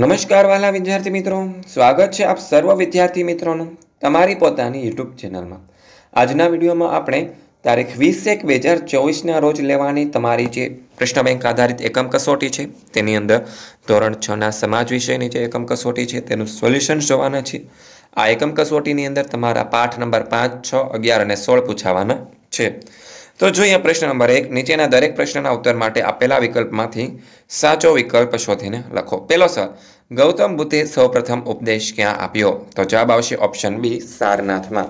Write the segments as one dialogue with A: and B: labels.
A: નમસ્કાર વાલા વિદ્યાર્થી મિત્રો સ્વાગત છે આપ સર્વ વિદ્યાર્થી મિત્રોનું તમારી પોતાની યુટ્યુબ ચેનલમાં આજના વિડીયોમાં આપણે તારીખ વીસ એક બે હજાર ચોવીસના રોજ લેવાની તમારી જે પ્રશ્ન બેંક આધારિત એકમ કસોટી છે તેની અંદર ધોરણ છના સમાજ વિષયની જે એકમ કસોટી છે તેનું સોલ્યુશન જોવાના છે આ એકમ કસોટીની અંદર તમારા પાઠ નંબર પાંચ છ અગિયાર અને સોળ પૂછાવાના છે તો જોઈએ પ્રશ્ન નંબર એક નીચેના દરેક પ્રશ્નના ઉત્તર માટે આપેલા વિકલ્પમાંથી સાચો વિકલ્પ શોધીને લખો પહેલો સર ગૌતમ બુદ્ધે સૌપ્રથમ ઉપદેશ ક્યાં આપ્યો તો જવાબ આવશે ઓપ્શન બી સારનાથમાં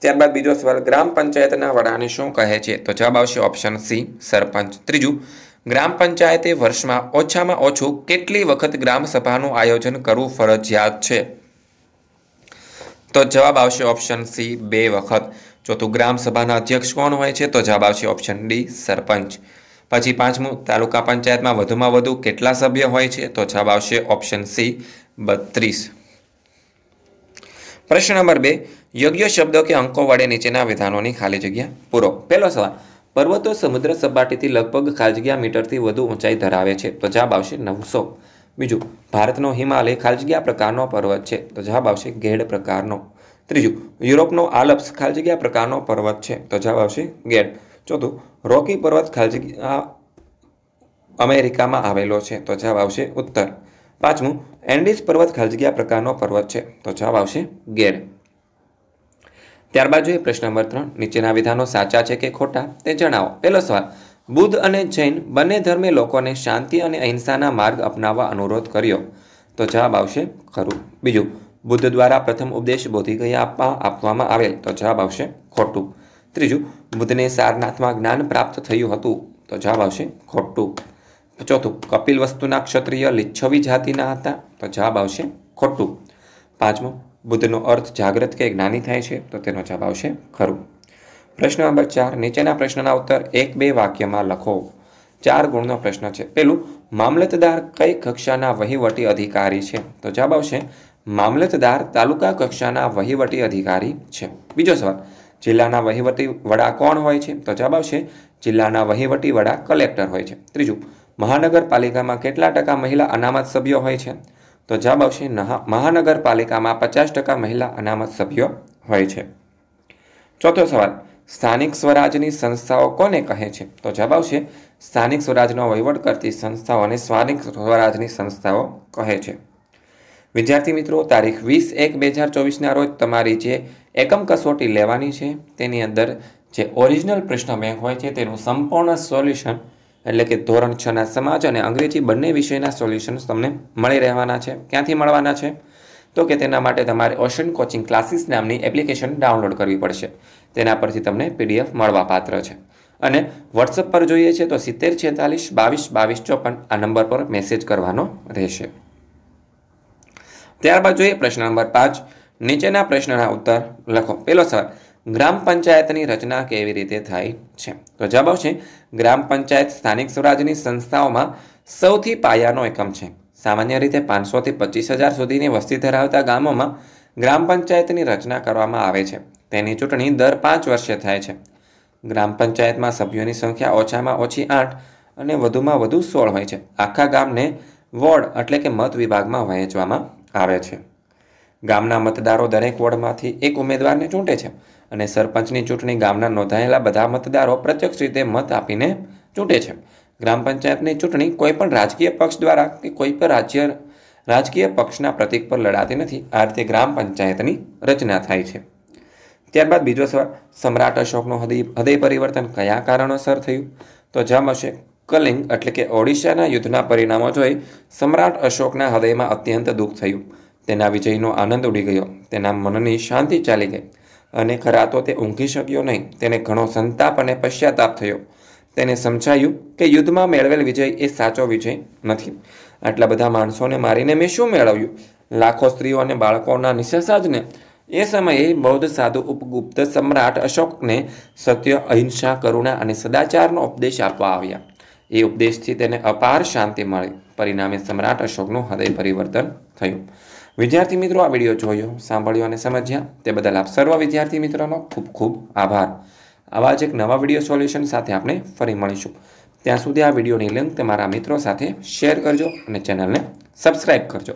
A: ત્યારબાદ બીજો સવાલ ગ્રામ પંચાયતના વડાને શું કહે છે તો જવાબ આવશે ઓપ્શન સી સરપંચ ત્રીજું ગ્રામ પંચાયતે વર્ષમાં ઓછામાં ઓછું કેટલી વખત ગ્રામ સભાનું આયોજન કરવું ફરજિયાત છે તો જવાબ આવશે ઓપ્શન સી બે વખત ચોથું ગ્રામ સભાના અધ્યક્ષ કોણ હોય છે તો જવાબ આવશે ઓપ્શન ડી સરપંચ પછી પાંચમું તાલુકા પંચાયતમાં વધુમાં વધુ કેટલા સભ્ય હોય છે તો જવાબ આવશે ઓપ્શન સી બત્રીસ પ્રશ્ન નંબર બે યોગ્ય શબ્દો કે અંકો વડે નીચેના વિધાનોની ખાલી જગ્યા પૂરો પહેલો સવાલ પર્વતો સમુદ્ર સપાટીથી લગભગ ખાલજગ્યા મીટરથી વધુ ઊંચાઈ ધરાવે છે તો જવાબ આવશે નવસો બીજું ભારતનો હિમાલય ખાલજગ્યા પ્રકારનો પર્વત છે તો જવાબ આવશે ઘેડ પ્રકારનો ત્રીજું યુરોપનો આલપ્સ ખાલજગ્યા પ્રકારનો પર્વત છે તો જવાબ આવશે ગેટ ચોથું રોકી પર્વત ખાલી જગ્યા અમેરિકામાં આવેલો છે તો જવાબ આવશે ઉત્તર પાંચમું એન્ડિસ પર્વત ખાલજગ્યા પ્રકારનો પર્વત છે તો જવાબ આવશે ગેડ ત્યારબાદ જોઈએ પ્રશ્ન નંબર ત્રણ નીચેના વિધાનો સાચા છે કે ખોટા તે જણાવો પહેલો સવાલ બુદ્ધ અને જૈન બંને ધર્મે લોકોને શાંતિ અને અહિંસાના માર્ગ અપનાવવા અનુરોધ કર્યો તો જવાબ આવશે ખરું બીજું બુદ્ધ દ્વારા પ્રથમ ઉપદેશ બોધિગયામાં આપવામાં આવેલ તો જવાબ આવશે ખોટું ત્રીજું બુદ્ધને સારનાથમાં જ્ઞાન પ્રાપ્ત થયું હતું તો જવાબ આવશે ખોટું ચોથું કપિલ વસ્તુના ક્ષત્રિય લિચ્છવી જાતિના હતા તો જવાબ આવશે ખોટું પાંચમો બુદ્ધનો અર્થ જાગ્રત કે જ્ઞાની થાય છે તો તેનો જવાબ આવશે ખરું પ્રશ્ન નંબર ચાર નીચેના પ્રશ્નના ઉત્તર એક બે વાક્યમાં લખો ચાર ગુણનો પ્રશ્ન છે પેલું મામલતદાર કઈ કક્ષાના વહીવટી અધિકારી છે તો જવાબ આવશે મામલતદાર તાલુકા કક્ષાના વહીવટી અધિકારી છે બીજો સવાલ જિલ્લાના વહીવટી વડા કોણ હોય છે તો જવાબ આવશે જિલ્લાના વહીવટી વડા કલેક્ટર હોય છે ત્રીજું મહાનગરપાલિકામાં કેટલા ટકા મહિલા અનામત સભ્યો હોય છે તો જવાબ આવશે મહાનગરપાલિકામાં પચાસ ટકા મહિલા અનામત સભ્યો હોય છે ચોથો સવાલ સ્થાનિક સ્વરાજની સંસ્થાઓ કોને કહે છે તો જવાબ આવશે સ્થાનિક સ્વરાજનો વહીવટ કરતી સંસ્થાઓને સ્થાનિક સ્વરાજની સંસ્થાઓ કહે છે વિદ્યાર્થી મિત્રો તારીખ વીસ એક બે હજાર ચોવીસના રોજ તમારી જે એકમ કસોટી લેવાની છે તેની અંદર જે ઓરિજિનલ પ્રશ્ન બેંક હોય છે તેનું સંપૂર્ણ સોલ્યુશન એટલે કે ધોરણ છના સમાજ અને અંગ્રેજી બંને વિષયના સોલ્યુશન્સ તમને મળી રહેવાના છે ક્યાંથી મળવાના છે તો કે તેના માટે તમારે ઓશન કોચિંગ ક્લાસીસ નામની એપ્લિકેશન ડાઉનલોડ કરવી પડશે તેના પરથી તમને પીડીએફ મળવાપાત્ર છે અને વોટ્સઅપ પર જોઈએ છે તો સિત્તેર છેતાલીસ બાવીસ બાવીસ ચોપન આ નંબર પર મેસેજ કરવાનો રહેશે ત્યારબાદ જોઈએ પ્રશ્ન નંબર પાંચ નીચેના પ્રશ્નના ઉત્તર લખો પેલો સવાલ ગ્રામ પંચાયતની રચના કેવી રીતે થાય છે તો જવાબ આવશે ગ્રામ પંચાયત સ્થાનિક સ્વરાજની સંસ્થાઓમાં સૌથી પાયાનો એકમ છે સામાન્ય રીતે પાંચસોથી પચીસ હજાર સુધીની વસ્તી ધરાવતા ગામોમાં ગ્રામ પંચાયતની રચના કરવામાં આવે છે તેની ચૂંટણી દર પાંચ વર્ષે થાય છે ગ્રામ પંચાયતમાં સભ્યોની સંખ્યા ઓછામાં ઓછી આઠ અને વધુમાં વધુ સોળ હોય છે આખા ગામને વોર્ડ એટલે કે મત વિભાગમાં વહેંચવામાં આવે છે ગામના મતદારો દરેક વોર્ડમાંથી એક ઉમેદવારને ચૂંટે છે અને સરપંચની ચૂંટણી ગામના નોંધાયેલા બધા મતદારો પ્રત્યક્ષ રીતે મત આપીને ચૂંટે છે ગ્રામ પંચાયતની ચૂંટણી કોઈપણ રાજકીય પક્ષ દ્વારા કે કોઈ પણ રાજ્ય રાજકીય પક્ષના પ્રતીક પર લડાતી નથી આ રીતે ગ્રામ પંચાયતની રચના થાય છે ત્યારબાદ બીજો સવાલ સમ્રાટ અશોકનું હૃદય હૃદય પરિવર્તન કયા કારણોસર થયું તો જમ અશોક કલિંગ એટલે કે ઓડિશાના યુદ્ધના પરિણામો જોઈ સમ્રાટ અશોકના હૃદયમાં અત્યંત દુઃખ થયું તેના વિજયનો આનંદ ઉડી ગયો તેના મનની શાંતિ ચાલી ગઈ અને ખરા તો તે ઊંઘી શક્યો નહીં તેને ઘણો સંતાપ અને પશ્ચાતાપ થયો તેને સમજાયું કે યુદ્ધમાં મેળવેલ વિજય એ સાચો વિજય નથી આટલા બધા માણસોને મારીને મેં શું મેળવ્યું લાખો સ્ત્રીઓ અને બાળકોના નિશેષાજને એ સમયે બૌદ્ધ સાધુ ઉપગુપ્ત સમ્રાટ અશોકને સત્ય અહિંસા કરુણા અને સદાચારનો ઉપદેશ આપવા આવ્યા એ ઉપદેશથી તેને અપાર શાંતિ મળી પરિણામે સમ્રાટ અશોકનું હૃદય પરિવર્તન થયું વિદ્યાર્થી મિત્રો આ વિડીયો જોયો સાંભળ્યો અને સમજ્યા તે બદલ આપ સર્વ વિદ્યાર્થી મિત્રોનો ખૂબ ખૂબ આભાર આવા જ એક નવા વિડીયો સોલ્યુશન સાથે આપણે ફરી મળીશું ત્યાં સુધી આ વિડીયોની લિંક તમારા મિત્રો સાથે શેર કરજો અને ચેનલને સબસ્ક્રાઇબ કરજો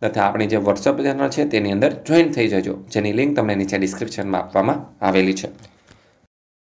A: તથા આપણી જે વોટ્સઅપ ચેનલ છે તેની અંદર જોઈન થઈ જજો જેની લિંક તમને નીચે ડિસ્ક્રિપ્શનમાં આપવામાં આવેલી છે